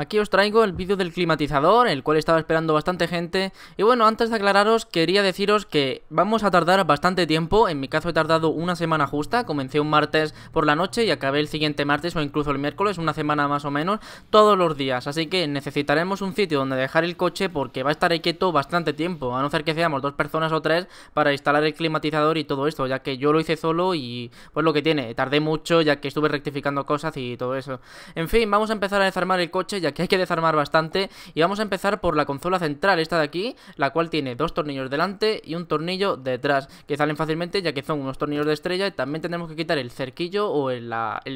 Aquí os traigo el vídeo del climatizador, el cual estaba esperando bastante gente. Y bueno, antes de aclararos, quería deciros que vamos a tardar bastante tiempo. En mi caso he tardado una semana justa. Comencé un martes por la noche y acabé el siguiente martes o incluso el miércoles, una semana más o menos, todos los días. Así que necesitaremos un sitio donde dejar el coche porque va a estar quieto bastante tiempo. A no ser que seamos dos personas o tres para instalar el climatizador y todo esto, ya que yo lo hice solo y pues lo que tiene, tardé mucho ya que estuve rectificando cosas y todo eso. En fin, vamos a empezar a desarmar el coche que hay que desarmar bastante. Y vamos a empezar por la consola central, esta de aquí, la cual tiene dos tornillos delante y un tornillo detrás, que salen fácilmente ya que son unos tornillos de estrella. Y también tenemos que quitar el cerquillo o el,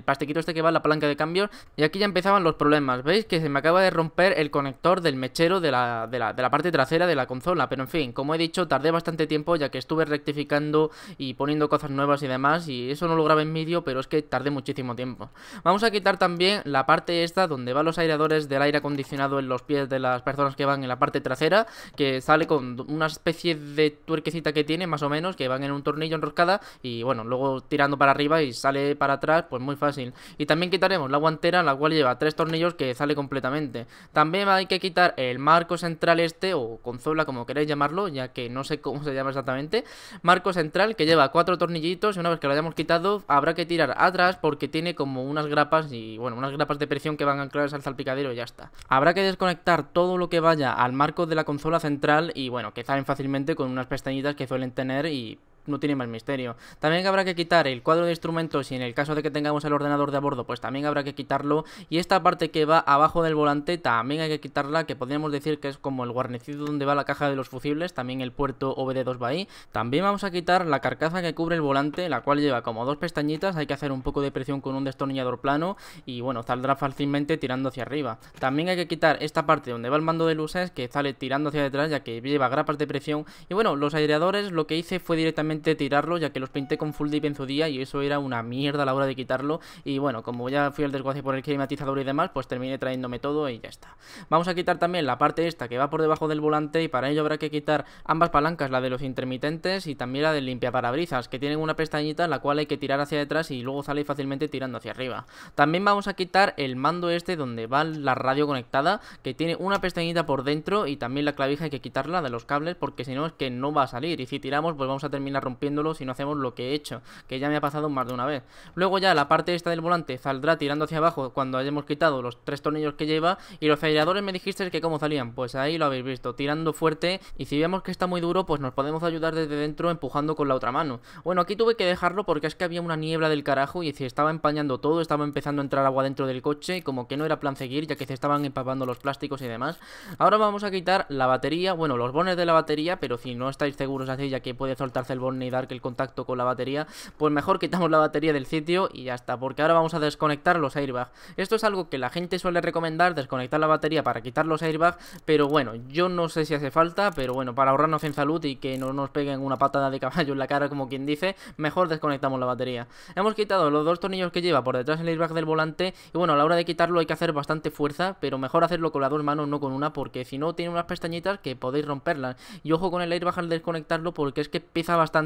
pastequito el este que va en la palanca de cambio Y aquí ya empezaban los problemas, ¿veis? Que se me acaba de romper el conector del mechero de la, de la parte trasera de la consola. Pero en fin, como he dicho, tardé bastante tiempo ya que estuve rectificando y poniendo cosas nuevas y demás. Y eso no lo grabé en vídeo, pero es que tardé muchísimo tiempo. Vamos a quitar también la parte esta donde van los aireadores del aire acondicionado en los pies de las personas que van en la parte trasera, que sale con una especie de tuerquecita que tiene, más o menos, que van en un tornillo enroscada y bueno, luego tirando para arriba y sale para atrás, pues muy fácil. Y también quitaremos la guantera, la cual lleva tres tornillos que sale completamente. También hay que quitar el marco central este, o consola como queréis llamarlo, ya que no sé cómo se llama exactamente. Marco central que lleva cuatro tornillitos y una vez que lo hayamos quitado habrá que tirar atrás porque tiene como unas grapas y bueno, unas grapas de presión que van a ancladas al salpicadero pero ya está. Habrá que desconectar todo lo que vaya al marco de la consola central y bueno, que salen fácilmente con unas pestañitas que suelen tener y no tiene más misterio. También habrá que quitar el cuadro de instrumentos y en el caso de que tengamos el ordenador de a bordo, pues también habrá que quitarlo. Y esta parte que va abajo del volante también hay que quitarla, que podríamos decir que es como el guarnecido donde va la caja de los fusibles, también el puerto OBD2 va ahí. También vamos a quitar la carcasa que cubre el volante, la cual lleva como dos pestañitas, hay que hacer un poco de presión con un destornillador plano y bueno, saldrá fácilmente tirando hacia arriba. También hay que quitar esta parte donde va el mando de luces, que sale tirando hacia detrás ya que lleva grapas de presión. Y bueno, los aireadores lo que hice fue directamente tirarlo, ya que los pinté con full dip en su día y eso era una mierda a la hora de quitarlo. Y bueno, como ya fui al desguace por el climatizador y demás, pues terminé trayéndome todo y ya está. Vamos a quitar también la parte esta que va por debajo del volante y para ello habrá que quitar ambas palancas, la de los intermitentes y también la del limpiaparabrisas, que tienen una pestañita en la cual hay que tirar hacia detrás y luego sale fácilmente tirando hacia arriba. También vamos a quitar el mando este donde va la radio conectada, que tiene una pestañita por dentro y también la clavija hay que quitarla de los cables porque si no es que no va a salir y si tiramos pues vamos a terminar rompiéndolo si no hacemos lo que he hecho, que ya me ha pasado más de una vez. Luego ya la parte esta del volante saldrá tirando hacia abajo cuando hayamos quitado los tres tornillos que lleva y los aceleradores me dijisteis que cómo salían, pues ahí lo habéis visto, tirando fuerte y si vemos que está muy duro pues nos podemos ayudar desde dentro empujando con la otra mano. Bueno, aquí tuve que dejarlo porque es que había una niebla del carajo y si estaba empañando todo, estaba empezando a entrar agua dentro del coche y como que no era plan seguir ya que se estaban empapando los plásticos y demás. Ahora vamos a quitar la batería, bueno, los bones de la batería, pero si no estáis seguros así ya que puede soltarse el ni dar que el contacto con la batería, pues mejor quitamos la batería del sitio y ya está, porque ahora vamos a desconectar los airbags. Esto es algo que la gente suele recomendar, desconectar la batería para quitar los airbags, pero bueno, yo no sé si hace falta, pero bueno, para ahorrarnos en salud y que no nos peguen una patada de caballo en la cara como quien dice, mejor desconectamos la batería. Hemos quitado los dos tornillos que lleva por detrás el airbag del volante y bueno, a la hora de quitarlo hay que hacer bastante fuerza, pero mejor hacerlo con las dos manos, no con una, porque si no tiene unas pestañitas que podéis romperlas. Y ojo con el airbag al desconectarlo porque es que pesa bastante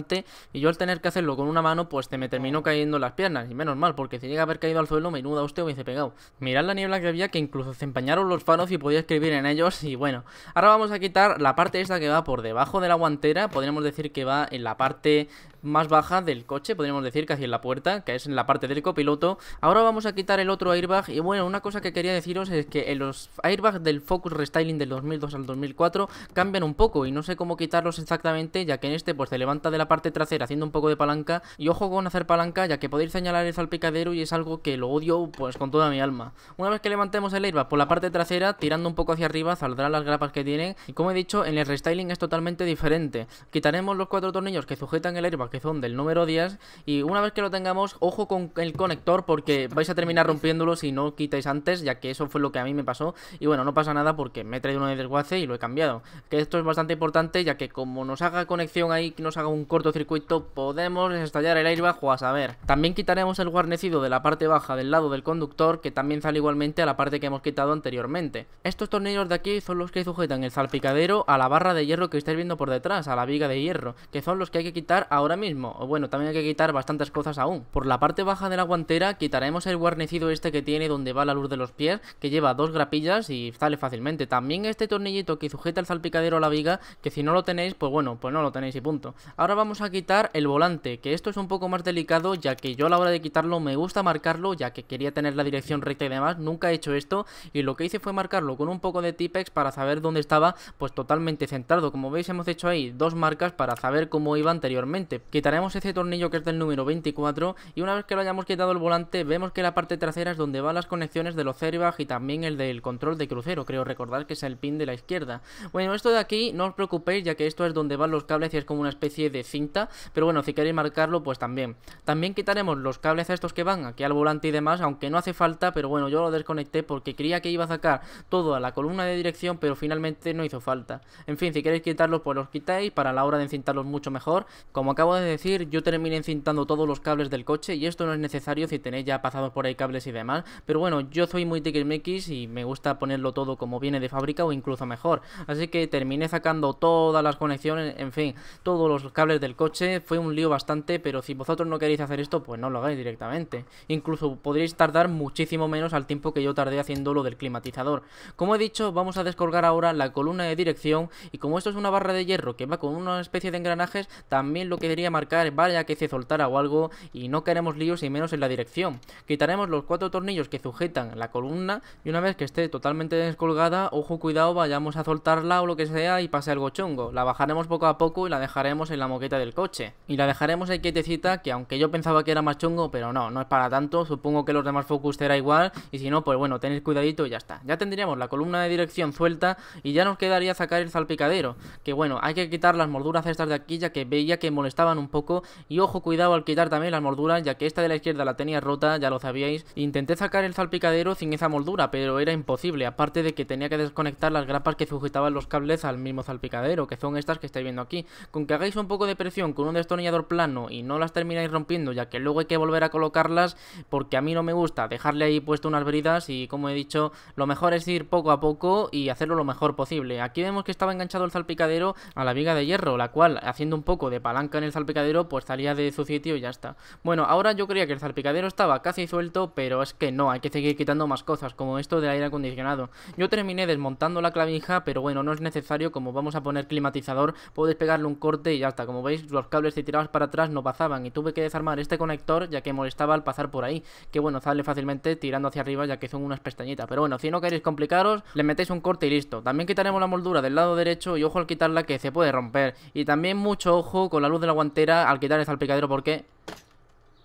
y yo al tener que hacerlo con una mano pues se me terminó cayendo las piernas y menos mal porque si llega a haber caído al suelo menuda usted hice pegado. Mirad la niebla que había que incluso se empañaron los faros y podía escribir en ellos y bueno. Ahora vamos a quitar la parte esta que va por debajo de la guantera, podríamos decir que va en la parte más baja del coche, podríamos decir casi en la puerta, que es en la parte del copiloto. Ahora vamos a quitar el otro airbag y bueno, una cosa que quería deciros es que los airbags del Focus Restyling del 2002 al 2004 cambian un poco y no sé cómo quitarlos exactamente ya que en este pues se levanta de la parte trasera haciendo un poco de palanca. Y ojo con hacer palanca, ya que podéis señalar el salpicadero y es algo que lo odio pues con toda mi alma. Una vez que levantemos el airbag por la parte trasera, tirando un poco hacia arriba, saldrán las grapas que tienen. Y como he dicho, en el restyling es totalmente diferente. Quitaremos los cuatro tornillos que sujetan el airbag, que son del número 10. Y una vez que lo tengamos, ojo con el conector, porque vais a terminar rompiéndolo si no quitáis antes, ya que eso fue lo que a mí me pasó. Y bueno, no pasa nada porque me he traído uno de desguace y lo he cambiado. Que esto es bastante importante, ya que como nos haga conexión ahí, nos haga un cortocircuito podemos estallar el aire bajo a saber. También quitaremos el guarnecido de la parte baja del lado del conductor que también sale igualmente a la parte que hemos quitado anteriormente. Estos tornillos de aquí son los que sujetan el salpicadero a la barra de hierro que estáis viendo por detrás, a la viga de hierro, que son los que hay que quitar ahora mismo. O bueno, también hay que quitar bastantes cosas aún. Por la parte baja de la guantera quitaremos el guarnecido este que tiene donde va la luz de los pies, que lleva dos grapillas y sale fácilmente. También este tornillito que sujeta el salpicadero a la viga, que si no lo tenéis, pues bueno, pues no lo tenéis y punto. Ahora vamos a quitar el volante, que esto es un poco más delicado ya que yo a la hora de quitarlo me gusta marcarlo ya que quería tener la dirección recta y demás, nunca he hecho esto y lo que hice fue marcarlo con un poco de tipex para saber dónde estaba pues totalmente centrado, como veis hemos hecho ahí dos marcas para saber cómo iba anteriormente. Quitaremos ese tornillo que es del número 24 y una vez que lo hayamos quitado el volante vemos que la parte trasera es donde van las conexiones de los airbags y también el del control de crucero, creo recordar que es el pin de la izquierda. Bueno, esto de aquí no os preocupéis ya que esto es donde van los cables y es como una especie de cinta, pero bueno, si queréis marcarlo, pues también. También quitaremos los cables estos que van aquí al volante y demás, aunque no hace falta, pero bueno, yo lo desconecté porque creía que iba a sacar todo a la columna de dirección, pero finalmente no hizo falta. En fin, si queréis quitarlos, pues los quitáis, para la hora de encintarlos mucho mejor. Como acabo de decir, yo terminé encintando todos los cables del coche y esto no es necesario si tenéis ya pasados por ahí cables y demás, pero bueno, yo soy muy tiquismiquis y me gusta ponerlo todo como viene de fábrica o incluso mejor. Así que terminé sacando todas las conexiones, en fin, todos los cables del coche fue un lío bastante, pero si vosotros no queréis hacer esto, pues no lo hagáis directamente. Incluso podréis tardar muchísimo menos al tiempo que yo tardé haciendo lo del climatizador. Como he dicho, vamos a descolgar ahora la columna de dirección y como esto es una barra de hierro que va con una especie de engranajes, también lo que debería marcar vaya que se soltara o algo y no queremos líos y menos en la dirección. Quitaremos los cuatro tornillos que sujetan la columna y una vez que esté totalmente descolgada, ojo cuidado, vayamos a soltarla o lo que sea y pase algo chungo. La bajaremos poco a poco y la dejaremos en la moqueta del coche. Y la dejaremos ahí quietecita, que aunque yo pensaba que era más chungo, pero no, no es para tanto. Supongo que los demás Focus será igual, y si no, pues bueno, tenéis cuidadito y ya está. Ya tendríamos la columna de dirección suelta, y ya nos quedaría sacar el salpicadero. Que bueno, hay que quitar las morduras estas de aquí, ya que veía que molestaban un poco, y ojo, cuidado al quitar también las molduras ya que esta de la izquierda la tenía rota, ya lo sabíais. Intenté sacar el salpicadero sin esa moldura, pero era imposible, aparte de que tenía que desconectar las grapas que sujetaban los cables al mismo salpicadero, que son estas que estáis viendo aquí. Con que hagáis un poco de presión con un destornillador plano y no las termináis rompiendo, ya que luego hay que volver a colocarlas, porque a mí no me gusta dejarle ahí puesto unas bridas y como he dicho, lo mejor es ir poco a poco y hacerlo lo mejor posible. Aquí vemos que estaba enganchado el salpicadero a la viga de hierro, la cual haciendo un poco de palanca en el salpicadero pues salía de su sitio y ya está. Bueno, ahora yo creía que el salpicadero estaba casi suelto, pero es que no, hay que seguir quitando más cosas, como esto del aire acondicionado. Yo terminé desmontando la clavija, pero bueno, no es necesario, como vamos a poner climatizador, puedes pegarle un corte y ya está, como veis, los cables si tirabas para atrás no pasaban y tuve que desarmar este conector ya que molestaba al pasar por ahí, que bueno, sale fácilmente tirando hacia arriba ya que son unas pestañitas. Pero bueno, si no queréis complicaros, le metéis un corte y listo. También quitaremos la moldura del lado derecho y ojo al quitarla que se puede romper. Y también mucho ojo con la luz de la guantera al quitar el salpicadero porque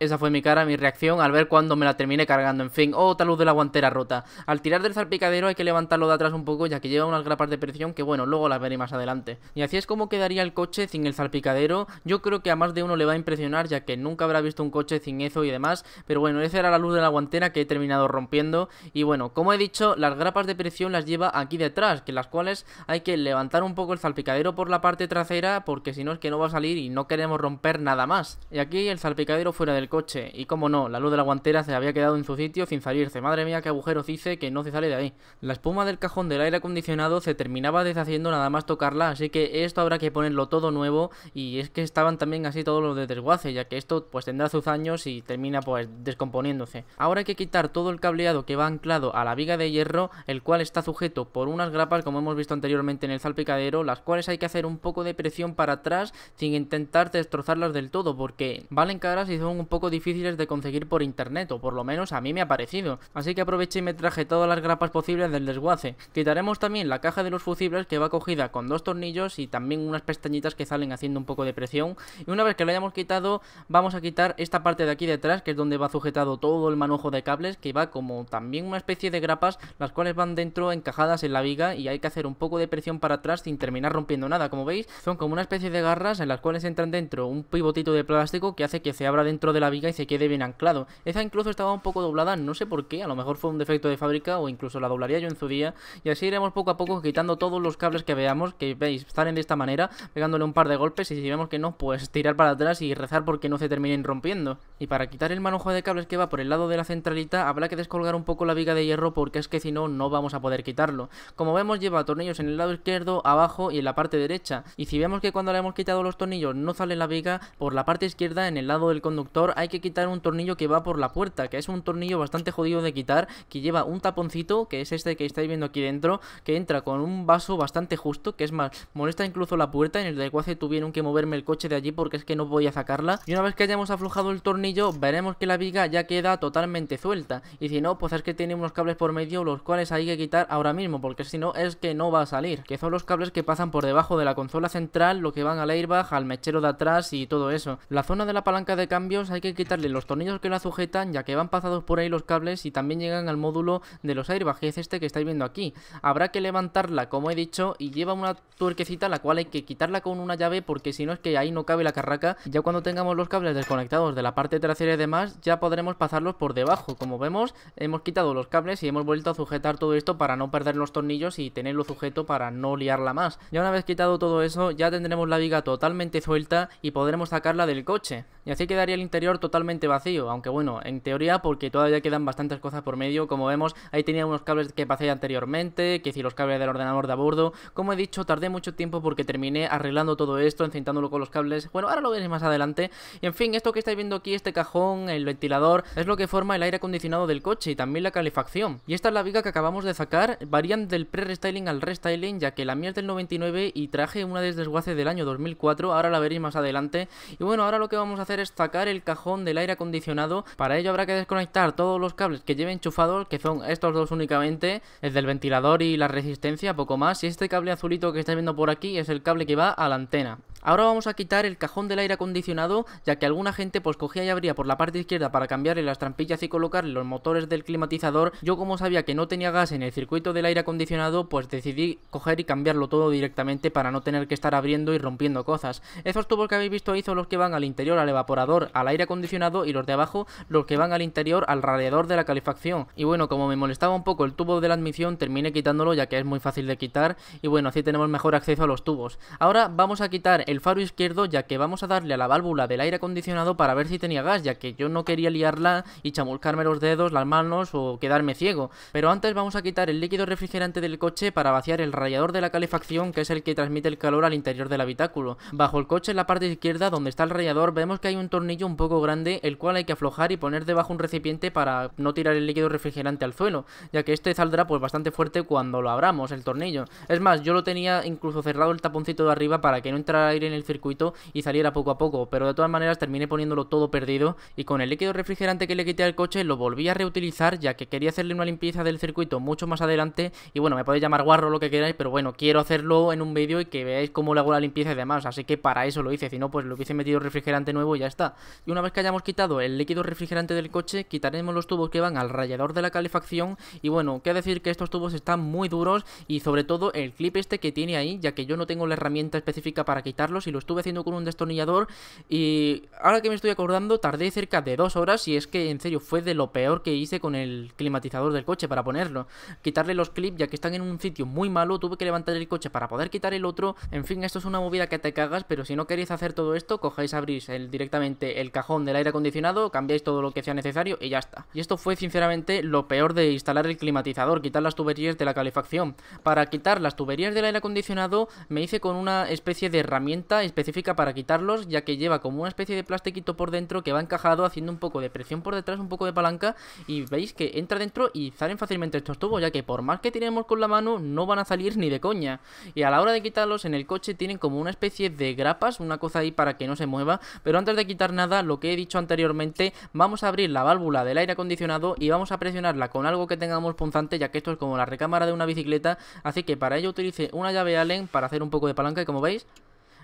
esa fue mi cara, mi reacción al ver cuando me la terminé cargando. En fin, otra luz de la guantera rota. Al tirar del salpicadero hay que levantarlo de atrás un poco ya que lleva unas grapas de presión que bueno, luego las veré más adelante. Y así es como quedaría el coche sin el salpicadero Yo creo que a más de uno le va a impresionar ya que nunca habrá visto un coche sin eso y demás. Pero bueno, esa era la luz de la guantera que he terminado rompiendo. Y bueno, como he dicho, las grapas de presión las lleva aquí detrás, que las cuales hay que levantar un poco el salpicadero por la parte trasera porque si no es que no va a salir y no queremos romper nada más. Y aquí el salpicadero fuera del coche. Y como no, la luz de la guantera se había quedado en su sitio sin salirse. Madre mía, qué agujeros hice que no se sale de ahí. La espuma del cajón del aire acondicionado se terminaba deshaciendo nada más tocarla, así que esto habrá que ponerlo todo nuevo. Y es que estaban también así todos los de desguace, ya que esto pues tendrá sus años y termina pues descomponiéndose. Ahora hay que quitar todo el cableado que va anclado a la viga de hierro, el cual está sujeto por unas grapas como hemos visto anteriormente en el salpicadero, las cuales hay que hacer un poco de presión para atrás sin intentar destrozarlas del todo, porque valen caras y son un poco difíciles de conseguir por internet, o por lo menos a mí me ha parecido. Así que aproveché y me traje todas las grapas posibles del desguace. Quitaremos también la caja de los fusibles que va cogida con dos tornillos y también unas pestañitas que salen haciendo un poco de presión. Y una vez que lo hayamos quitado, vamos a quitar esta parte de aquí detrás, que es donde va sujetado todo el manojo de cables, que va como también una especie de grapas, las cuales van dentro encajadas en la viga y hay que hacer un poco de presión para atrás sin terminar rompiendo nada, como veis. Son como una especie de garras en las cuales entran dentro un pivotito de plástico que hace que se abra dentro de la viga y se quede bien anclado. Esa incluso estaba un poco doblada, no sé por qué, a lo mejor fue un defecto de fábrica o incluso la doblaría yo en su día. Y así iremos poco a poco quitando todos los cables que veamos, que veis, salen de esta manera, pegándole un par de golpes y si vemos que no, pues tirar para atrás y rezar porque no se terminen rompiendo. Y para quitar el manojo de cables que va por el lado de la centralita, habrá que descolgar un poco la viga de hierro porque es que si no, no vamos a poder quitarlo. Como vemos, lleva tornillos en el lado izquierdo, abajo y en la parte derecha. Y si vemos que cuando le hemos quitado los tornillos no sale la viga, por la parte izquierda, en el lado del conductor, hay que quitar un tornillo que va por la puerta, que es un tornillo bastante jodido de quitar, que lleva un taponcito, que es este que estáis viendo aquí dentro, que entra con un vaso bastante justo, que es más, molesta incluso la puerta, en el desguace tuvieron que moverme el coche de allí porque es que no voy a sacarla. Y una vez que hayamos aflojado el tornillo, veremos que la viga ya queda totalmente suelta. Y si no, pues es que tiene unos cables por medio, los cuales hay que quitar ahora mismo, porque si no es que no va a salir. Que son los cables que pasan por debajo de la consola central, lo que van al airbag, al mechero de atrás y todo eso. La zona de la palanca de cambios hay que quitarle los tornillos que la sujetan ya que van pasados por ahí los cables y también llegan al módulo de los airbags, este que estáis viendo aquí. Habrá que levantarla, como he dicho, y lleva una tuerquecita la cual hay que quitarla con una llave porque si no es que ahí no cabe la carraca. Ya cuando tengamos los cables desconectados de la parte trasera y demás, ya podremos pasarlos por debajo. Como vemos, hemos quitado los cables y hemos vuelto a sujetar todo esto para no perder los tornillos y tenerlo sujeto para no liarla más. Ya una vez quitado todo eso, ya tendremos la viga totalmente suelta y podremos sacarla del coche. Y así quedaría el interior totalmente vacío, aunque bueno, en teoría porque todavía quedan bastantes cosas por medio, como vemos, ahí tenía unos cables que pasé anteriormente, que si los cables del ordenador de a bordo, como he dicho, tardé mucho tiempo porque terminé arreglando todo esto, encintándolo con los cables, bueno, ahora lo veréis más adelante, y en fin, esto que estáis viendo aquí, este cajón, el ventilador, es lo que forma el aire acondicionado del coche y también la calefacción, y esta es la viga que acabamos de sacar, varían del pre-restyling al restyling, ya que la mía es del 99 y traje una desde desguace del año 2004, ahora la veréis más adelante, y bueno, ahora lo que vamos a hacer es sacar el cajón del aire acondicionado. Para ello habrá que desconectar todos los cables que lleven enchufados, que son estos dos únicamente, el del ventilador y la resistencia, poco más. Y este cable azulito que estáis viendo por aquí es el cable que va a la antena. Ahora vamos a quitar el cajón del aire acondicionado, ya que alguna gente pues cogía y abría por la parte izquierda para cambiarle las trampillas y colocarle los motores del climatizador. Yo como sabía que no tenía gas en el circuito del aire acondicionado, pues decidí coger y cambiarlo todo directamente para no tener que estar abriendo y rompiendo cosas. Esos tubos que habéis visto ahí son los que van al interior, al evaporador, al aire acondicionado y los de abajo los que van al interior, al radiador de la calefacción. Y bueno, como me molestaba un poco el tubo de la admisión, terminé quitándolo ya que es muy fácil de quitar y bueno, así tenemos mejor acceso a los tubos. Ahora vamos a quitar el faro izquierdo ya que vamos a darle a la válvula del aire acondicionado para ver si tenía gas, ya que yo no quería liarla y chamulcarme los dedos, las manos o quedarme ciego. Pero antes vamos a quitar el líquido refrigerante del coche para vaciar el radiador de la calefacción que es el que transmite el calor al interior del habitáculo. Bajo el coche en la parte izquierda donde está el radiador vemos que hay un tornillo un poco grande el cual hay que aflojar y poner debajo un recipiente para no tirar el líquido refrigerante al suelo, ya que este saldrá pues bastante fuerte cuando lo abramos el tornillo. Es más, yo lo tenía incluso cerrado el taponcito de arriba para que no entrara en el circuito y saliera poco a poco, pero de todas maneras terminé poniéndolo todo perdido y con el líquido refrigerante que le quité al coche lo volví a reutilizar ya que quería hacerle una limpieza del circuito mucho más adelante y bueno, me podéis llamar guarro lo que queráis, pero bueno, quiero hacerlo en un vídeo y que veáis cómo le hago la limpieza y demás, así que para eso lo hice, si no pues lo hice metido refrigerante nuevo y ya está. Y una vez que hayamos quitado el líquido refrigerante del coche, quitaremos los tubos que van al rallador de la calefacción y bueno, qué decir que estos tubos están muy duros y sobre todo el clip este que tiene ahí, ya que yo no tengo la herramienta específica para quitar y lo estuve haciendo con un destornillador y ahora que me estoy acordando tardé cerca de dos horas y es que en serio fue de lo peor que hice con el climatizador del coche para ponerlo. Quitarle los clips ya que están en un sitio muy malo, tuve que levantar el coche para poder quitar el otro. En fin, esto es una movida que te cagas, pero si no queréis hacer todo esto, cogéis, abrís directamente el cajón del aire acondicionado, cambiáis todo lo que sea necesario y ya está. Y esto fue sinceramente lo peor de instalar el climatizador, quitar las tuberías de la calefacción. Para quitar las tuberías del aire acondicionado me hice con una especie de herramienta específica para quitarlos, ya que lleva como una especie de plastiquito por dentro que va encajado haciendo un poco de presión por detrás, un poco de palanca y veis que entra dentro y salen fácilmente estos tubos, ya que por más que tiremos con la mano no van a salir ni de coña. Y a la hora de quitarlos en el coche tienen como una especie de grapas, una cosa ahí para que no se mueva, pero antes de quitar nada, lo que he dicho anteriormente, vamos a abrir la válvula del aire acondicionado y vamos a presionarla con algo que tengamos punzante, ya que esto es como la recámara de una bicicleta, así que para ello utilice una llave Allen para hacer un poco de palanca y como veis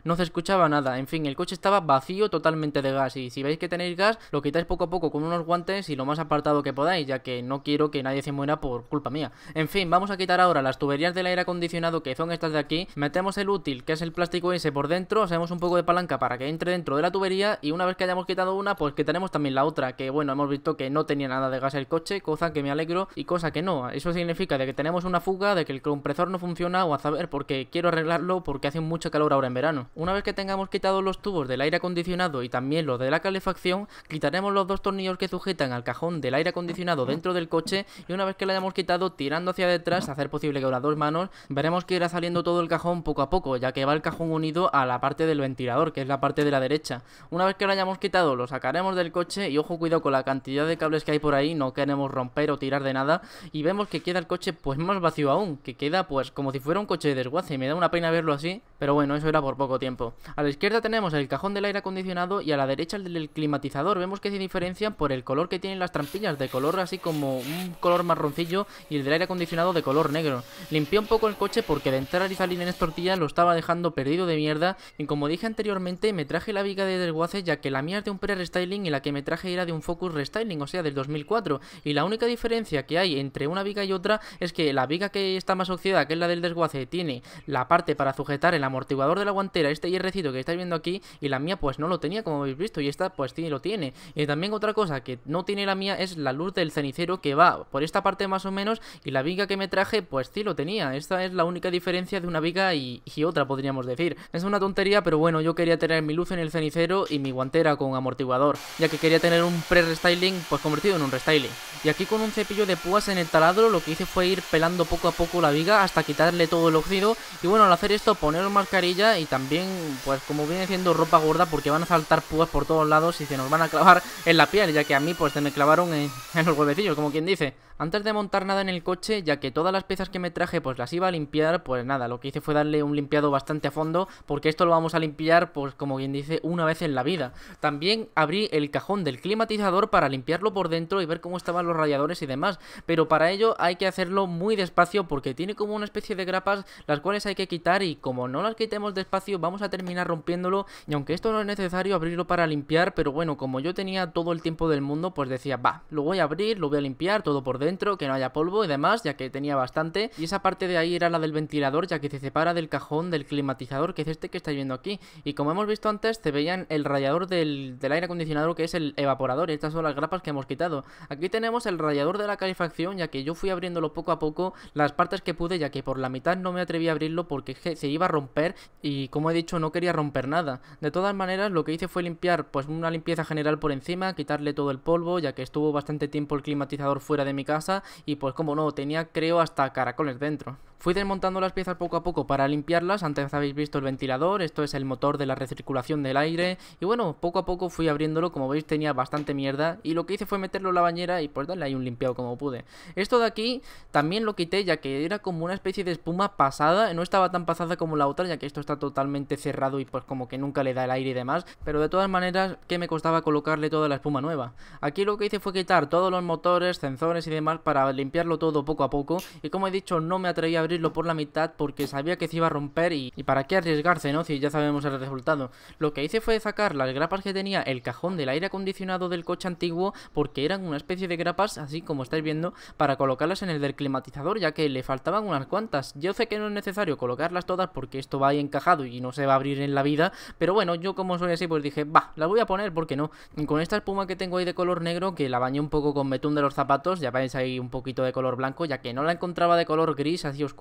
no se escuchaba nada. En fin, el coche estaba vacío totalmente de gas y si veis que tenéis gas, lo quitáis poco a poco con unos guantes y lo más apartado que podáis, ya que no quiero que nadie se muera por culpa mía. En fin, vamos a quitar ahora las tuberías del aire acondicionado que son estas de aquí, metemos el útil, que es el plástico ese por dentro, hacemos un poco de palanca para que entre dentro de la tubería y una vez que hayamos quitado una, pues tenemos también la otra, que bueno, hemos visto que no tenía nada de gas el coche, cosa que me alegro y cosa que no. Eso significa de que tenemos una fuga, de que el compresor no funciona o a saber porque quiero arreglarlo porque hace mucho calor ahora en verano. Una vez que tengamos quitados los tubos del aire acondicionado y también los de la calefacción, quitaremos los dos tornillos que sujetan al cajón del aire acondicionado dentro del coche y una vez que lo hayamos quitado tirando hacia detrás, hacer posible que con dos manos, veremos que irá saliendo todo el cajón poco a poco, ya que va el cajón unido a la parte del ventilador, que es la parte de la derecha. Una vez que lo hayamos quitado, lo sacaremos del coche y ojo cuidado con la cantidad de cables que hay por ahí, no queremos romper o tirar de nada y vemos que queda el coche pues más vacío aún, que queda pues como si fuera un coche de desguace, me da una pena verlo así, pero bueno, eso era por poco tiempo. A la izquierda tenemos el cajón del aire acondicionado y a la derecha el del climatizador. Vemos que se diferencian por el color que tienen las trampillas, de color así como un color marroncillo y el del aire acondicionado de color negro. Limpié un poco el coche porque de entrar y salir en tortilla lo estaba dejando perdido de mierda y como dije anteriormente me traje la viga de desguace ya que la mía es de un pre-restyling y la que me traje era de un Focus Restyling, o sea del 2004 y la única diferencia que hay entre una viga y otra es que la viga que está más oxidada que es la del desguace tiene la parte para sujetar el amortiguador de la guantera este hierrecito que estáis viendo aquí, y la mía pues no lo tenía como habéis visto, y esta pues sí lo tiene. Y también otra cosa que no tiene la mía es la luz del cenicero que va por esta parte más o menos, y la viga que me traje pues sí lo tenía. Esta es la única diferencia de una viga y, y otra, podríamos decir. Es una tontería, pero bueno, yo quería tener mi luz en el cenicero y mi guantera con amortiguador, ya que quería tener un pre-restyling pues convertido en un restyling. Y aquí con un cepillo de púas en el taladro lo que hice fue ir pelando poco a poco la viga hasta quitarle todo el óxido, y bueno, al hacer esto poner mascarilla y también pues como viene siendo ropa gorda porque van a saltar púas por todos lados y se nos van a clavar en la piel, ya que a mí pues se me clavaron en, en los huevecillos, como quien dice. Antes de montar nada en el coche, ya que todas las piezas que me traje pues las iba a limpiar, pues nada, lo que hice fue darle un limpiado bastante a fondo, porque esto lo vamos a limpiar pues como bien dice, una vez en la vida. También abrí el cajón del climatizador para limpiarlo por dentro y ver cómo estaban los radiadores y demás, pero para ello hay que hacerlo muy despacio porque tiene como una especie de grapas las cuales hay que quitar y como no las quitemos despacio vamos a terminar rompiéndolo y aunque esto no es necesario abrirlo para limpiar, pero bueno, como yo tenía todo el tiempo del mundo, pues decía, va, lo voy a abrir, lo voy a limpiar, todo por dentro que no haya polvo y demás, ya que tenía bastante. Y esa parte de ahí era la del ventilador, ya que se separa del cajón del climatizador, que es este que estáis viendo aquí. Y como hemos visto antes, se veían el radiador del, aire acondicionado, que es el evaporador. Estas son las grapas que hemos quitado. Aquí tenemos el radiador de la calefacción, ya que yo fui abriéndolo poco a poco las partes que pude, ya que por la mitad no me atreví a abrirlo porque se iba a romper y como he dicho no quería romper nada. De todas maneras lo que hice fue limpiar pues una limpieza general por encima, quitarle todo el polvo, ya que estuvo bastante tiempo el climatizador fuera de mi casa y pues como no, tenía creo hasta caracoles dentro. Fui desmontando las piezas poco a poco para limpiarlas, antes habéis visto el ventilador, esto es el motor de la recirculación del aire y bueno, poco a poco fui abriéndolo, como veis tenía bastante mierda y lo que hice fue meterlo en la bañera y pues darle ahí un limpiado como pude. Esto de aquí también lo quité ya que era como una especie de espuma pasada, no estaba tan pasada como la otra ya que esto está totalmente cerrado y pues como que nunca le da el aire y demás, pero de todas maneras que me costaba colocarle toda la espuma nueva. Aquí lo que hice fue quitar todos los motores, sensores y demás para limpiarlo todo poco a poco y como he dicho no me atreví a abrirlo por la mitad porque sabía que se iba a romper y, para qué arriesgarse, ¿no? Si ya sabemos el resultado. Lo que hice fue sacar las grapas que tenía el cajón del aire acondicionado del coche antiguo porque eran una especie de grapas, así como estáis viendo, para colocarlas en el del climatizador ya que le faltaban unas cuantas. Yo sé que no es necesario colocarlas todas porque esto va ahí encajado y no se va a abrir en la vida, pero bueno, yo como soy así pues dije, va, las voy a poner porque no. con esta espuma que tengo ahí de color negro que la bañé un poco con metún de los zapatos, ya veis ahí un poquito de color blanco ya que no la encontraba de color gris así os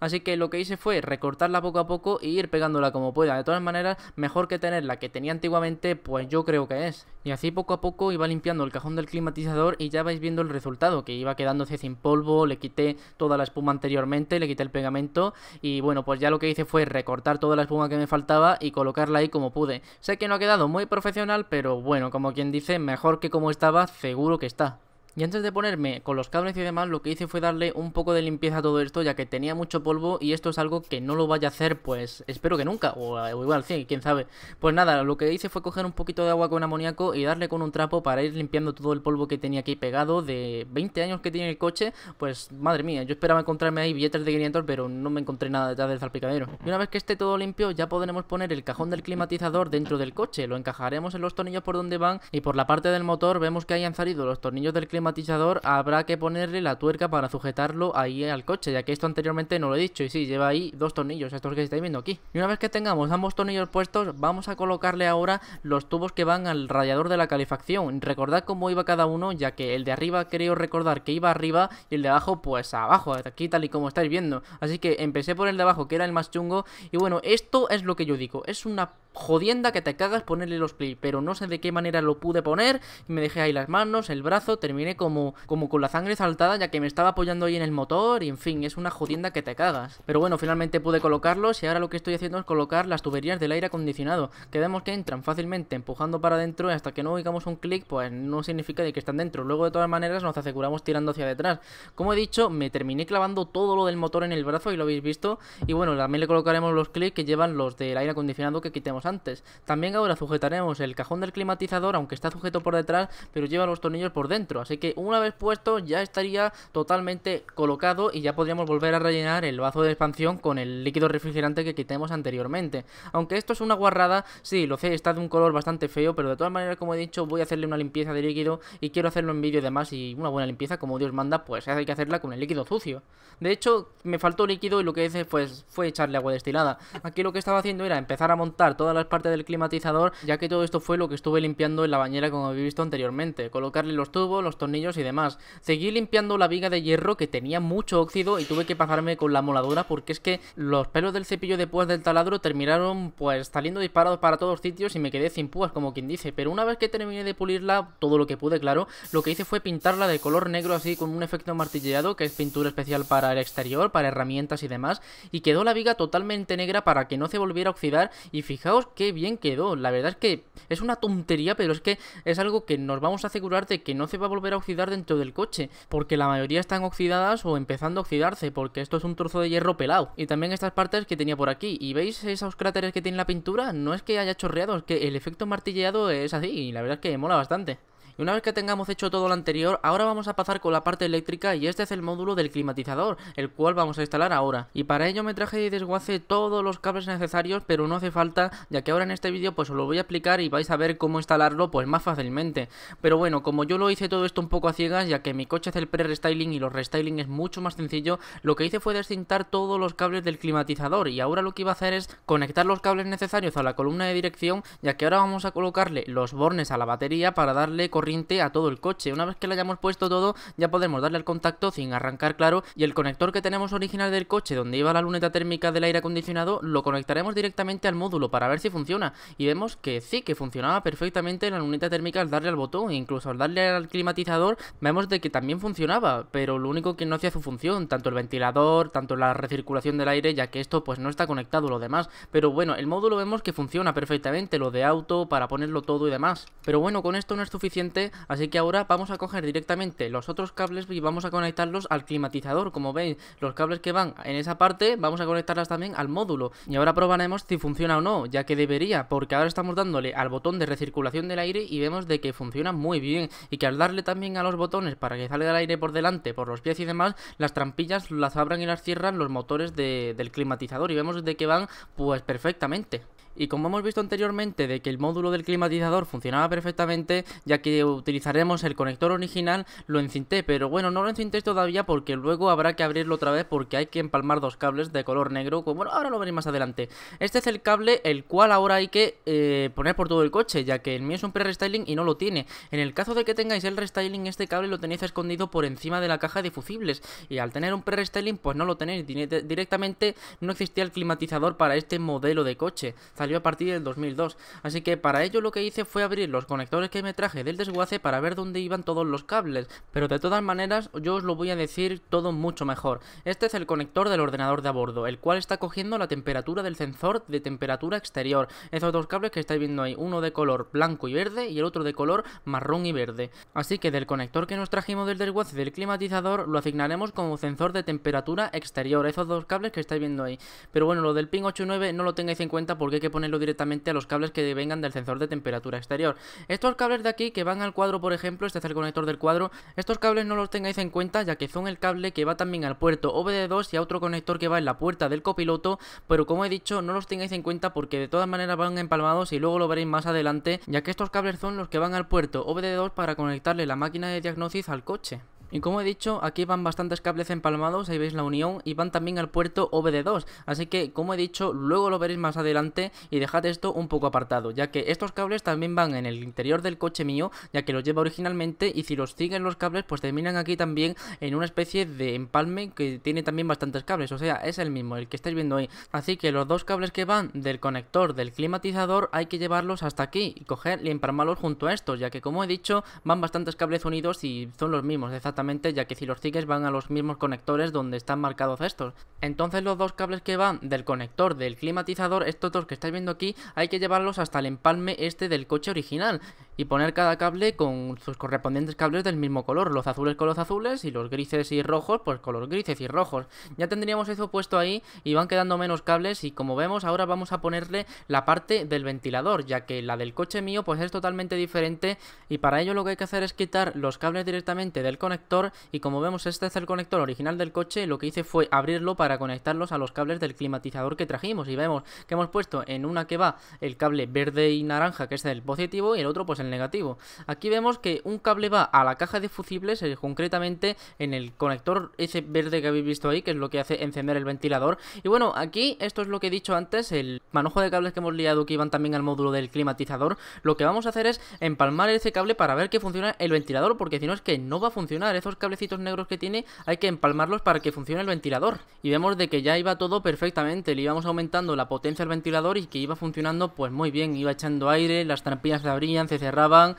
Así que lo que hice fue recortarla poco a poco e ir pegándola como pueda. De todas maneras, mejor que tener la que tenía antiguamente, pues yo creo que es. Y así poco a poco iba limpiando el cajón del climatizador y ya vais viendo el resultado, que iba quedándose sin polvo, le quité toda la espuma anteriormente, le quité el pegamento y bueno, pues ya lo que hice fue recortar toda la espuma que me faltaba y colocarla ahí como pude. Sé que no ha quedado muy profesional, pero bueno, como quien dice, mejor que como estaba, seguro que está. Y antes de ponerme con los cables y demás, lo que hice fue darle un poco de limpieza a todo esto, ya que tenía mucho polvo y esto es algo que no lo vaya a hacer, pues espero que nunca, o, igual sí, quién sabe. Pues nada, lo que hice fue coger un poquito de agua con amoníaco y darle con un trapo para ir limpiando todo el polvo que tenía aquí pegado de 20 años que tiene el coche, pues madre mía, yo esperaba encontrarme ahí billetes de 500, pero no me encontré nada detrás del salpicadero. Y una vez que esté todo limpio, ya podremos poner el cajón del climatizador dentro del coche, lo encajaremos en los tornillos por donde van y por la parte del motor vemos que hayan salido los tornillos del climatizador matizador habrá que ponerle la tuerca para sujetarlo ahí al coche, ya que esto anteriormente no lo he dicho. Y si lleva ahí dos tornillos, estos que estáis viendo aquí. Y una vez que tengamos ambos tornillos puestos, vamos a colocarle ahora los tubos que van al radiador de la calefacción. Recordad cómo iba cada uno, ya que el de arriba creo recordar que iba arriba y el de abajo pues abajo, aquí tal y como estáis viendo. Así que empecé por el de abajo, que era el más chungo. Y bueno, esto es lo que yo digo, es una jodienda que te cagas ponerle los clips, pero no sé de qué manera lo pude poner. Me dejé ahí las manos, el brazo, terminé como, como con la sangre saltada ya que me estaba apoyando ahí en el motor y en fin, es una jodienda que te cagas. Pero bueno, finalmente pude colocarlos y ahora lo que estoy haciendo es colocar las tuberías del aire acondicionado, que vemos que entran fácilmente empujando para adentro hasta que no ubicamos un clic pues no significa de que están dentro. Luego de todas maneras nos aseguramos tirando hacia detrás. Como he dicho, me terminé clavando todo lo del motor en el brazo y lo habéis visto y bueno, también le colocaremos los clics que llevan los del aire acondicionado que quitemos antes. También ahora sujetaremos el cajón del climatizador, aunque está sujeto por detrás, pero lleva los tornillos por dentro, así que una vez puesto ya estaría totalmente colocado y ya podríamos volver a rellenar el vaso de expansión con el líquido refrigerante que quitemos anteriormente. Aunque esto es una guarrada, sí, lo sé, está de un color bastante feo, pero de todas maneras, como he dicho, voy a hacerle una limpieza de líquido y quiero hacerlo en vídeo y y una buena limpieza, como Dios manda, pues hay que hacerla con el líquido sucio. De hecho, me faltó líquido y lo que hice pues, fue echarle agua destilada. Aquí lo que estaba haciendo era empezar a montar todas las partes del climatizador, ya que todo esto fue lo que estuve limpiando en la bañera como habéis visto anteriormente. Colocarle los tubos, los tornillos y demás. Seguí limpiando la viga de hierro que tenía mucho óxido y tuve que pasarme con la moladora porque es que los pelos del cepillo de del taladro terminaron pues saliendo disparados para todos sitios y me quedé sin púas como quien dice. Pero una vez que terminé de pulirla, todo lo que pude claro, lo que hice fue pintarla de color negro así con un efecto martilleado que es pintura especial para el exterior, para herramientas y demás y quedó la viga totalmente negra para que no se volviera a oxidar y fijaos qué bien quedó. La verdad es que es una tontería pero es que es algo que nos vamos a asegurar de que no se va a volver a oxidar dentro del coche, porque la mayoría están oxidadas o empezando a oxidarse, porque esto es un trozo de hierro pelado. Y también estas partes que tenía por aquí, y veis esos cráteres que tiene la pintura, no es que haya chorreado, es que el efecto martilleado es así, y la verdad es que mola bastante. Y una vez que tengamos hecho todo lo anterior, ahora vamos a pasar con la parte eléctrica y este es el módulo del climatizador, el cual vamos a instalar ahora. Y para ello me traje y desguace todos los cables necesarios, pero no hace falta, ya que ahora en este vídeo pues os lo voy a explicar y vais a ver cómo instalarlo pues más fácilmente. Pero bueno, como yo lo hice todo esto un poco a ciegas, ya que mi coche hace el pre-restyling y los restyling es mucho más sencillo, lo que hice fue descintar todos los cables del climatizador y ahora lo que iba a hacer es conectar los cables necesarios a la columna de dirección, ya que ahora vamos a colocarle los bornes a la batería para darle correcto a todo el coche. Una vez que le hayamos puesto todo, ya podemos darle al contacto sin arrancar, claro, y el conector que tenemos original del coche, donde iba la luneta térmica del aire acondicionado, lo conectaremos directamente al módulo para ver si funciona. Y vemos que sí, que funcionaba perfectamente la luneta térmica al darle al botón, incluso al darle al climatizador, vemos de que también funcionaba, pero lo único que no hacía su función, tanto el ventilador, tanto la recirculación del aire, ya que esto pues no está conectado lo demás. Pero bueno, el módulo vemos que funciona perfectamente, lo de auto, para ponerlo todo y demás. Pero bueno, con esto no es suficiente así que ahora vamos a coger directamente los otros cables y vamos a conectarlos al climatizador. Como veis, los cables que van en esa parte, vamos a conectarlas también al módulo. Y ahora probaremos si funciona o no, ya que debería, porque ahora estamos dándole al botón de recirculación del aire y vemos de que funciona muy bien. Y que al darle también a los botones para que salga el aire por delante, por los pies y demás, las trampillas las abran y las cierran los motores del climatizador y vemos de que van pues perfectamente. Y como hemos visto anteriormente de que el módulo del climatizador funcionaba perfectamente, ya que utilizaremos el conector original, lo encinté, pero bueno, no lo encinté todavía porque luego habrá que abrirlo otra vez porque hay que empalmar dos cables de color negro, como bueno, ahora lo veréis más adelante. Este es el cable el cual ahora hay que eh, poner por todo el coche, ya que el mío es un pre-restyling y no lo tiene. En el caso de que tengáis el restyling, este cable lo tenéis escondido por encima de la caja de fusibles, y al tener un pre-restyling pues no lo tenéis, directamente no existía el climatizador para este modelo de coche a partir del 2002, así que para ello lo que hice fue abrir los conectores que me traje del desguace para ver dónde iban todos los cables, pero de todas maneras yo os lo voy a decir todo mucho mejor. Este es el conector del ordenador de a bordo, el cual está cogiendo la temperatura del sensor de temperatura exterior. Esos dos cables que estáis viendo ahí, uno de color blanco y verde y el otro de color marrón y verde. Así que del conector que nos trajimos del desguace del climatizador lo asignaremos como sensor de temperatura exterior, esos dos cables que estáis viendo ahí. Pero bueno, lo del pin 89 no lo tengáis en cuenta porque hay que ponerlo directamente a los cables que vengan del sensor de temperatura exterior. Estos cables de aquí que van al cuadro, por ejemplo, este es el conector del cuadro, estos cables no los tengáis en cuenta ya que son el cable que va también al puerto OBD2 y a otro conector que va en la puerta del copiloto, pero como he dicho, no los tengáis en cuenta porque de todas maneras van empalmados y luego lo veréis más adelante, ya que estos cables son los que van al puerto OBD2 para conectarle la máquina de diagnosis al coche. Y como he dicho, aquí van bastantes cables empalmados, ahí veis la unión, y van también al puerto OBD2, así que como he dicho, luego lo veréis más adelante y dejad esto un poco apartado, ya que estos cables también van en el interior del coche mío, ya que los lleva originalmente, y si los siguen los cables, pues terminan aquí también en una especie de empalme que tiene también bastantes cables, o sea, es el mismo, el que estáis viendo ahí. Así que los dos cables que van del conector del climatizador hay que llevarlos hasta aquí y coger y empalmarlos junto a estos, ya que como he dicho, van bastantes cables unidos y son los mismos, exactamente ya que si los sigues van a los mismos conectores donde están marcados estos. Entonces los dos cables que van del conector del climatizador, estos dos que estáis viendo aquí, hay que llevarlos hasta el empalme este del coche original y poner cada cable con sus correspondientes cables del mismo color, los azules con los azules y los grises y rojos pues con los grises y rojos. Ya tendríamos eso puesto ahí y van quedando menos cables y como vemos ahora vamos a ponerle la parte del ventilador, ya que la del coche mío pues es totalmente diferente y para ello lo que hay que hacer es quitar los cables directamente del conector y como vemos este es el conector original del coche, lo que hice fue abrirlo para conectarlos a los cables del climatizador que trajimos y vemos que hemos puesto en una que va el cable verde y naranja que es el positivo y el otro pues el negativo. Aquí vemos que un cable va a la caja de fusibles, eh, concretamente en el conector ese verde que habéis visto ahí, que es lo que hace encender el ventilador. Y bueno, aquí, esto es lo que he dicho antes, el manojo de cables que hemos liado que iban también al módulo del climatizador, lo que vamos a hacer es empalmar ese cable para ver que funciona el ventilador, porque si no es que no va a funcionar, esos cablecitos negros que tiene hay que empalmarlos para que funcione el ventilador. Y vemos de que ya iba todo perfectamente, le íbamos aumentando la potencia al ventilador y que iba funcionando pues muy bien, iba echando aire, las trampillas se abrían, se cerraban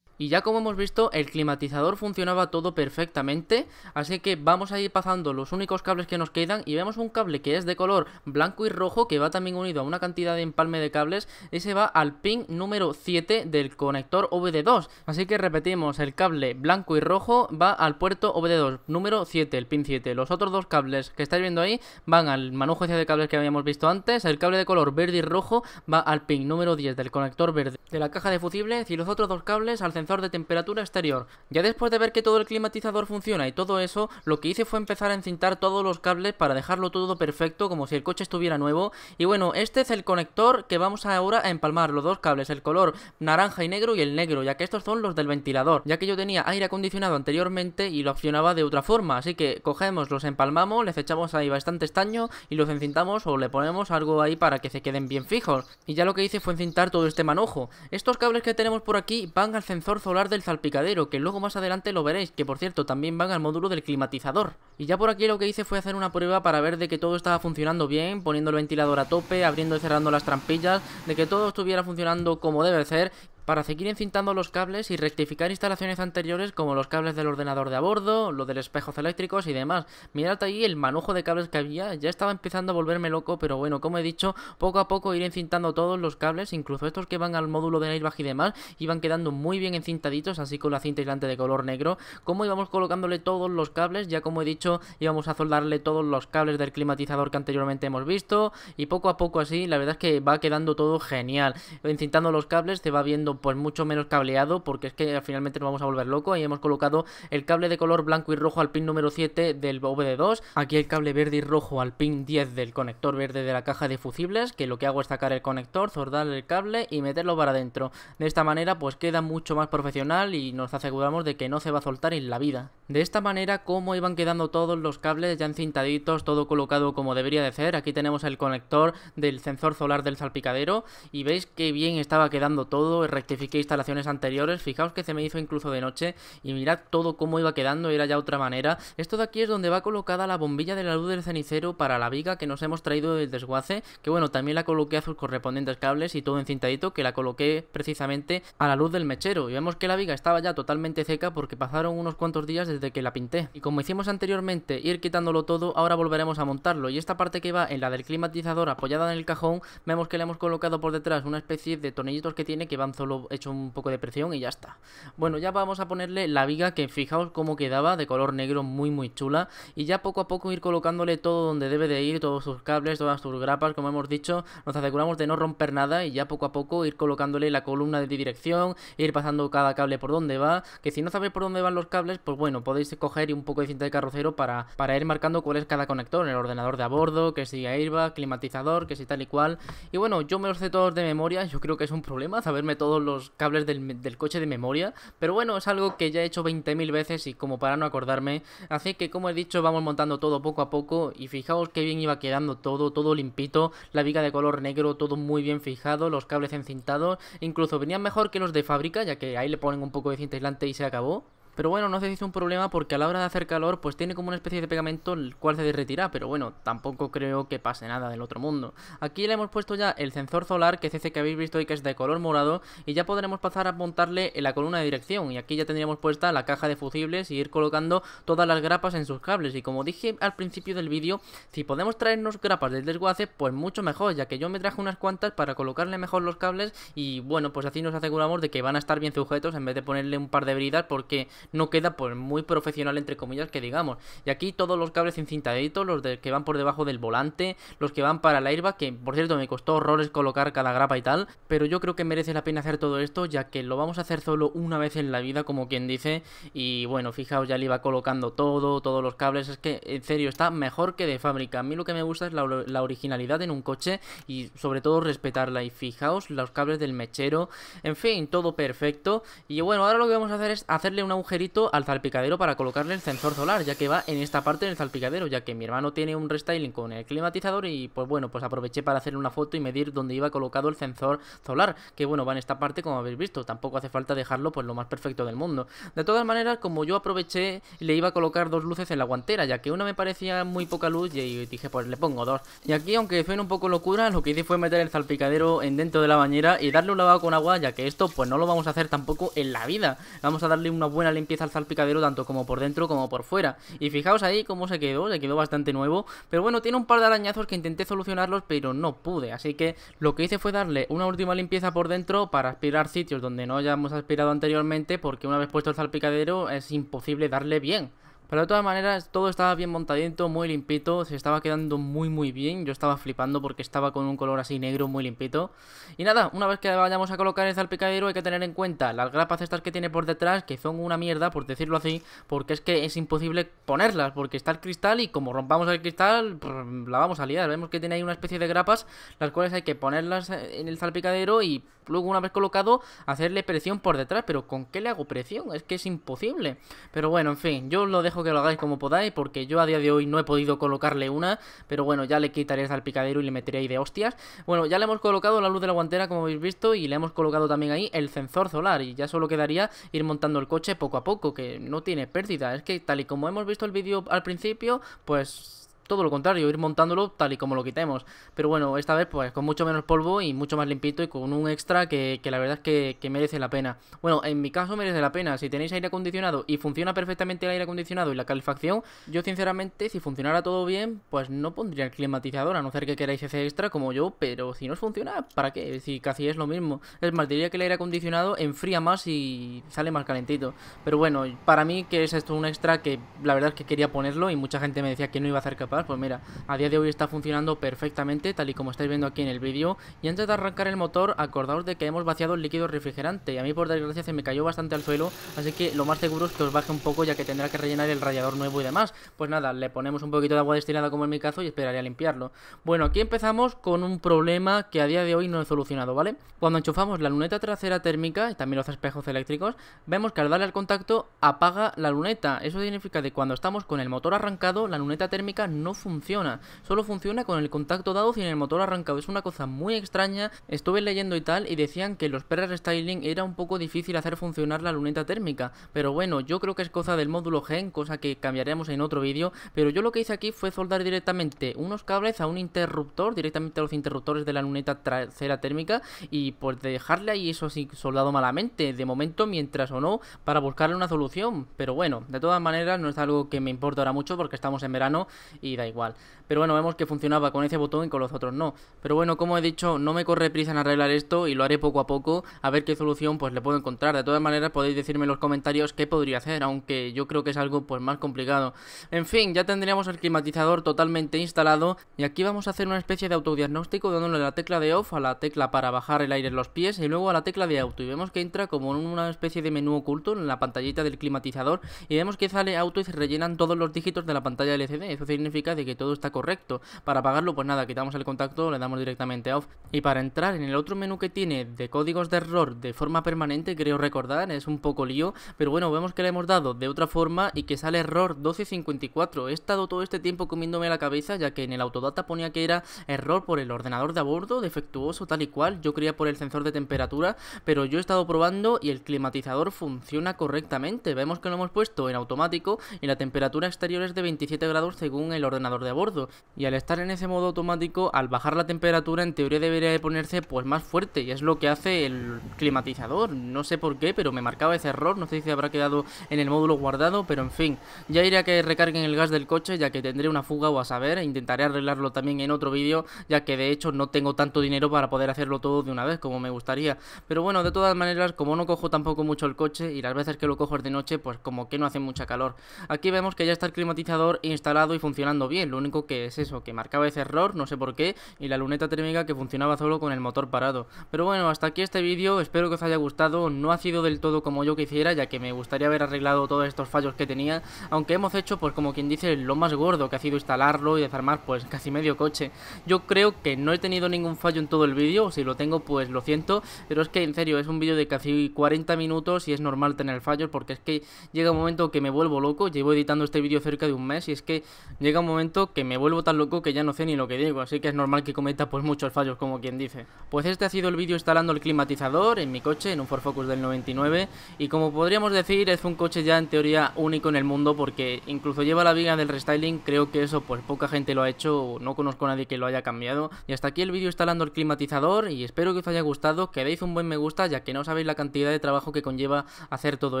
Y ya como hemos visto, el climatizador funcionaba todo perfectamente, así que vamos a ir pasando los únicos cables que nos quedan y vemos un cable que es de color blanco y rojo que va también unido a una cantidad de empalme de cables y se va al pin número 7 del conector OBD2. Así que repetimos, el cable blanco y rojo va al puerto OBD2 número 7, el pin 7. Los otros dos cables que estáis viendo ahí van al manujo de cables que habíamos visto antes, el cable de color verde y rojo va al pin número 10 del conector verde de la caja de fusibles y los otros dos cables al centro de temperatura exterior. Ya después de ver que todo el climatizador funciona y todo eso, lo que hice fue empezar a encintar todos los cables para dejarlo todo perfecto, como si el coche estuviera nuevo. Y bueno, este es el conector que vamos ahora a empalmar, los dos cables, el color naranja y negro y el negro, ya que estos son los del ventilador, ya que yo tenía aire acondicionado anteriormente y lo accionaba de otra forma, así que cogemos, los empalmamos, les echamos ahí bastante estaño y los encintamos o le ponemos algo ahí para que se queden bien fijos. Y ya lo que hice fue encintar todo este manojo. Estos cables que tenemos por aquí van al sensor solar del salpicadero, que luego más adelante lo veréis, que por cierto también van al módulo del climatizador. Y ya por aquí lo que hice fue hacer una prueba para ver de que todo estaba funcionando bien, poniendo el ventilador a tope, abriendo y cerrando las trampillas, de que todo estuviera funcionando como debe ser, para seguir encintando los cables y rectificar instalaciones anteriores como los cables del ordenador de a bordo, los del espejos eléctricos y demás. Mirad ahí el manojo de cables que había, ya estaba empezando a volverme loco, pero bueno, como he dicho, poco a poco ir encintando todos los cables, incluso estos que van al módulo de airbag y demás, iban quedando muy bien encintaditos, así con la cinta aislante de color negro. Como íbamos colocándole todos los cables, ya como he dicho, íbamos a soldarle todos los cables del climatizador que anteriormente hemos visto, y poco a poco así, la verdad es que va quedando todo genial. Encintando los cables, se va viendo pues mucho menos cableado porque es que finalmente nos vamos a volver loco y hemos colocado el cable de color blanco y rojo al pin número 7 del VD2, aquí el cable verde y rojo al pin 10 del conector verde de la caja de fusibles, que lo que hago es sacar el conector, zordar el cable y meterlo para adentro. De esta manera pues queda mucho más profesional y nos aseguramos de que no se va a soltar en la vida. De esta manera como iban quedando todos los cables ya encintaditos, todo colocado como debería de ser, aquí tenemos el conector del sensor solar del salpicadero y veis que bien estaba quedando todo, identifique instalaciones anteriores, fijaos que se me hizo incluso de noche y mirad todo cómo iba quedando, era ya otra manera. Esto de aquí es donde va colocada la bombilla de la luz del cenicero para la viga que nos hemos traído del desguace, que bueno, también la coloqué a sus correspondientes cables y todo encintadito, que la coloqué precisamente a la luz del mechero. Y vemos que la viga estaba ya totalmente seca porque pasaron unos cuantos días desde que la pinté. Y como hicimos anteriormente, ir quitándolo todo, ahora volveremos a montarlo. Y esta parte que va en la del climatizador apoyada en el cajón, vemos que le hemos colocado por detrás una especie de tornillitos que tiene que van solo hecho un poco de presión y ya está. Bueno, ya vamos a ponerle la viga que fijaos cómo quedaba, de color negro muy muy chula. Y ya poco a poco ir colocándole todo donde debe de ir, todos sus cables, todas sus grapas, como hemos dicho. Nos aseguramos de no romper nada y ya poco a poco ir colocándole la columna de dirección, ir pasando cada cable por donde va. Que si no sabéis por dónde van los cables, pues bueno, podéis coger un poco de cinta de carrocero para, ir marcando cuál es cada conector el ordenador de a bordo, que si airbag, climatizador, que si tal y cual. Y bueno, yo me los sé todos de memoria, yo creo que es un problema saberme todos los los cables del, coche de memoria, pero bueno, es algo que ya he hecho 20.000 veces y como para no acordarme, así que como he dicho, vamos montando todo poco a poco y fijaos qué bien iba quedando todo, todo limpito, la viga de color negro, todo muy bien fijado, los cables encintados, incluso venían mejor que los de fábrica, ya que ahí le ponen un poco de cinta aislante y se acabó. Pero bueno, no sé si es un problema porque a la hora de hacer calor pues tiene como una especie de pegamento el cual se derretirá, pero bueno, tampoco creo que pase nada del otro mundo. Aquí le hemos puesto ya el sensor solar, que es ese que habéis visto y que es de color morado, y ya podremos pasar a montarle en la columna de dirección, y aquí ya tendríamos puesta la caja de fusibles y ir colocando todas las grapas en sus cables, y como dije al principio del vídeo, si podemos traernos grapas del desguace, pues mucho mejor, ya que yo me traje unas cuantas para colocarle mejor los cables, y bueno, pues así nos aseguramos de que van a estar bien sujetos en vez de ponerle un par de bridas porque no queda pues muy profesional entre comillas que digamos. Y aquí todos los cables encintaditos, los de, que van por debajo del volante, los que van para la airbag, que por cierto me costó horrores colocar cada grapa y tal, pero yo creo que merece la pena hacer todo esto ya que lo vamos a hacer solo una vez en la vida como quien dice y bueno, fijaos ya le iba colocando todo, todos los cables, es que en serio está mejor que de fábrica. A mí lo que me gusta es la, la originalidad en un coche y sobre todo respetarla y fijaos los cables del mechero, en fin, todo perfecto. Y bueno, ahora lo que vamos a hacer es hacerle un agujero al salpicadero para colocarle el sensor solar, ya que va en esta parte del salpicadero, ya que mi hermano tiene un restyling con el climatizador y pues bueno, pues aproveché para hacerle una foto y medir dónde iba colocado el sensor solar, que bueno, va en esta parte como habéis visto, tampoco hace falta dejarlo pues lo más perfecto del mundo. De todas maneras, como yo aproveché, le iba a colocar dos luces en la guantera, ya que una me parecía muy poca luz y dije pues le pongo dos. Y aquí, aunque fue un poco locura, lo que hice fue meter el salpicadero en dentro de la bañera y darle un lavado con agua, ya que esto pues no lo vamos a hacer tampoco en la vida. Vamos a darle una buena limpieza empieza el salpicadero tanto como por dentro como por fuera. Y fijaos ahí cómo se quedó, se quedó bastante nuevo. Pero bueno, tiene un par de arañazos que intenté solucionarlos, pero no pude. Así que lo que hice fue darle una última limpieza por dentro para aspirar sitios donde no hayamos aspirado anteriormente, porque una vez puesto el salpicadero es imposible darle bien pero de todas maneras, todo estaba bien montadito, muy limpito, se estaba quedando muy muy bien, yo estaba flipando porque estaba con un color así negro muy limpito. Y nada, una vez que vayamos a colocar el salpicadero hay que tener en cuenta las grapas estas que tiene por detrás, que son una mierda, por decirlo así, porque es que es imposible ponerlas, porque está el cristal y como rompamos el cristal, pues, la vamos a liar. Vemos que tiene ahí una especie de grapas, las cuales hay que ponerlas en el salpicadero y Luego, una vez colocado, hacerle presión por detrás. Pero ¿con qué le hago presión? Es que es imposible. Pero bueno, en fin, yo lo dejo que lo hagáis como podáis. Porque yo a día de hoy no he podido colocarle una. Pero bueno, ya le quitaré el picadero y le meteré ahí de hostias. Bueno, ya le hemos colocado la luz de la guantera, como habéis visto. Y le hemos colocado también ahí el sensor solar. Y ya solo quedaría ir montando el coche poco a poco. Que no tiene pérdida. Es que tal y como hemos visto el vídeo al principio, pues todo lo contrario, ir montándolo tal y como lo quitemos. Pero bueno, esta vez pues con mucho menos polvo y mucho más limpito y con un extra que, la verdad es que, merece la pena. Bueno, en mi caso merece la pena. Si tenéis aire acondicionado y funciona perfectamente el aire acondicionado y la calefacción, yo sinceramente si funcionara todo bien, pues no pondría el climatizador, a no ser que queráis ese extra como yo, pero si no funciona, ¿para qué? si casi es lo mismo. Es más, diría que el aire acondicionado enfría más y sale más calentito. Pero bueno, para mí que es esto un extra que la verdad es que quería ponerlo y mucha gente me decía que no iba a ser capaz pues mira, a día de hoy está funcionando perfectamente, tal y como estáis viendo aquí en el vídeo. Y antes de arrancar el motor, acordaos de que hemos vaciado el líquido refrigerante. Y a mí, por desgracia, se me cayó bastante al suelo, así que lo más seguro es que os baje un poco, ya que tendrá que rellenar el radiador nuevo y demás. Pues nada, le ponemos un poquito de agua destilada, como en mi caso, y esperaré a limpiarlo. Bueno, aquí empezamos con un problema que a día de hoy no he solucionado, ¿vale? Cuando enchufamos la luneta trasera térmica, y también los espejos eléctricos, vemos que al darle al contacto apaga la luneta. Eso significa que cuando estamos con el motor arrancado, la luneta térmica no no funciona. Solo funciona con el contacto dado sin el motor arrancado. Es una cosa muy extraña. Estuve leyendo y tal y decían que los perras Styling era un poco difícil hacer funcionar la luneta térmica. Pero bueno, yo creo que es cosa del módulo GEN, cosa que cambiaremos en otro vídeo. Pero yo lo que hice aquí fue soldar directamente unos cables a un interruptor, directamente a los interruptores de la luneta trasera térmica. Y pues dejarle ahí eso así soldado malamente, de momento mientras o no, para buscarle una solución. Pero bueno, de todas maneras no es algo que me importa ahora mucho porque estamos en verano y da igual. Pero bueno, vemos que funcionaba con ese botón y con los otros no. Pero bueno, como he dicho, no me corre prisa en arreglar esto y lo haré poco a poco a ver qué solución pues le puedo encontrar. De todas maneras, podéis decirme en los comentarios qué podría hacer, aunque yo creo que es algo pues más complicado. En fin, ya tendríamos el climatizador totalmente instalado y aquí vamos a hacer una especie de autodiagnóstico dándole la tecla de off a la tecla para bajar el aire en los pies y luego a la tecla de auto y vemos que entra como en una especie de menú oculto en la pantallita del climatizador y vemos que sale auto y se rellenan todos los dígitos de la pantalla LCD. Eso significa de que todo está correcto. Para apagarlo, pues nada, quitamos el contacto, le damos directamente off. Y para entrar en el otro menú que tiene de códigos de error de forma permanente, creo recordar, es un poco lío, pero bueno, vemos que le hemos dado de otra forma y que sale error 1254. He estado todo este tiempo comiéndome la cabeza, ya que en el autodata ponía que era error por el ordenador de a bordo, defectuoso, tal y cual. Yo creía por el sensor de temperatura, pero yo he estado probando y el climatizador funciona correctamente. Vemos que lo hemos puesto en automático y la temperatura exterior es de 27 grados según el ordenador de bordo. Y al estar en ese modo automático, al bajar la temperatura, en teoría debería de ponerse pues más fuerte. Y es lo que hace el climatizador. No sé por qué, pero me marcaba ese error. No sé si habrá quedado en el módulo guardado, pero en fin. Ya iré a que recarguen el gas del coche, ya que tendré una fuga o a saber. E intentaré arreglarlo también en otro vídeo, ya que de hecho no tengo tanto dinero para poder hacerlo todo de una vez como me gustaría. Pero bueno, de todas maneras, como no cojo tampoco mucho el coche y las veces que lo cojo es de noche, pues como que no hace mucha calor. Aquí vemos que ya está el climatizador instalado y funcionando bien. Lo único que es eso, que marcaba ese error, no sé por qué, y la luneta térmica que funcionaba solo con el motor parado. Pero bueno, hasta aquí este vídeo, espero que os haya gustado. No ha sido del todo como yo quisiera, ya que me gustaría haber arreglado todos estos fallos que tenía, aunque hemos hecho, pues como quien dice, lo más gordo que ha sido instalarlo y desarmar, pues casi medio coche. Yo creo que no he tenido ningún fallo en todo el vídeo, si lo tengo, pues lo siento, pero es que en serio, es un vídeo de casi 40 minutos y es normal tener fallos porque es que llega un momento que me vuelvo loco, llevo editando este vídeo cerca de un mes y es que llega un momento que me vuelvo tan loco que ya no sé ni lo que digo, así que es normal que cometa pues muchos fallos como quien dice. Pues este ha sido el vídeo instalando el climatizador en mi coche, en un Ford Focus del 99, y como podríamos decir es un coche ya en teoría único en el mundo porque incluso lleva la viga del restyling, creo que eso pues poca gente lo ha hecho, no conozco a nadie que lo haya cambiado. Y hasta aquí el vídeo instalando el climatizador y espero que os haya gustado, que deis un buen me gusta ya que no sabéis la cantidad de trabajo que conlleva hacer todo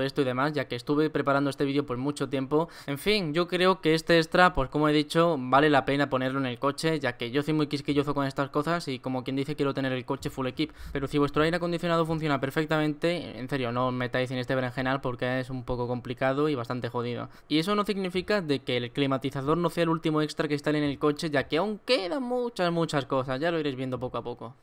esto y demás, ya que estuve preparando este vídeo por mucho tiempo. En fin, yo creo que este extra pues como he hecho vale la pena ponerlo en el coche, ya que yo soy muy quisquilloso con estas cosas y como quien dice quiero tener el coche full equip. Pero si vuestro aire acondicionado funciona perfectamente, en serio, no os metáis en este berenjenal porque es un poco complicado y bastante jodido. Y eso no significa de que el climatizador no sea el último extra que está en el coche, ya que aún quedan muchas, muchas cosas, ya lo iréis viendo poco a poco.